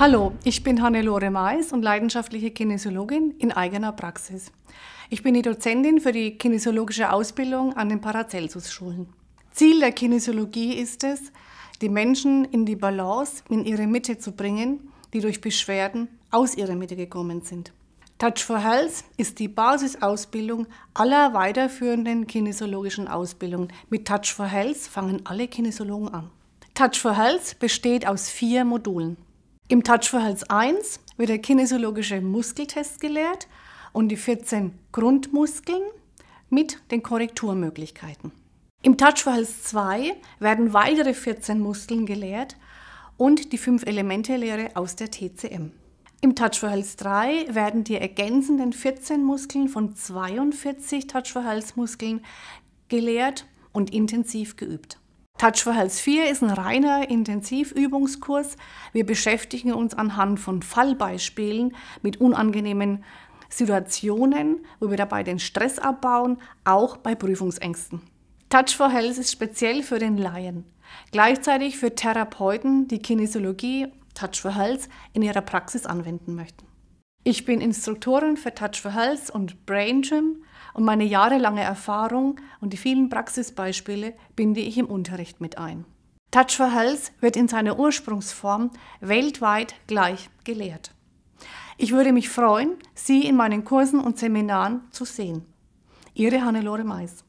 Hallo, ich bin Hannelore Mais und leidenschaftliche Kinesiologin in eigener Praxis. Ich bin die Dozentin für die kinesiologische Ausbildung an den Paracelsus-Schulen. Ziel der Kinesiologie ist es, die Menschen in die Balance, in ihre Mitte zu bringen, die durch Beschwerden aus ihrer Mitte gekommen sind. Touch for Health ist die Basisausbildung aller weiterführenden kinesiologischen Ausbildungen. Mit Touch for Health fangen alle Kinesiologen an. Touch for Health besteht aus vier Modulen. Im Touchverhalts 1 wird der kinesiologische Muskeltest gelehrt und die 14 Grundmuskeln mit den Korrekturmöglichkeiten. Im Touchverhalts 2 werden weitere 14 Muskeln gelehrt und die 5-Elemente-Lehre aus der TCM. Im Touchverhalts 3 werden die ergänzenden 14 Muskeln von 42 Touchverhaltsmuskeln gelehrt und intensiv geübt. Touch for Health 4 ist ein reiner Intensivübungskurs. Wir beschäftigen uns anhand von Fallbeispielen mit unangenehmen Situationen, wo wir dabei den Stress abbauen, auch bei Prüfungsängsten. Touch for Health ist speziell für den Laien. Gleichzeitig für Therapeuten, die Kinesiologie, Touch for Health in ihrer Praxis anwenden möchten. Ich bin Instruktorin für Touch for Health und Brain Gym und meine jahrelange Erfahrung und die vielen Praxisbeispiele binde ich im Unterricht mit ein. Touch for Health wird in seiner Ursprungsform weltweit gleich gelehrt. Ich würde mich freuen, Sie in meinen Kursen und Seminaren zu sehen. Ihre Hannelore Mais.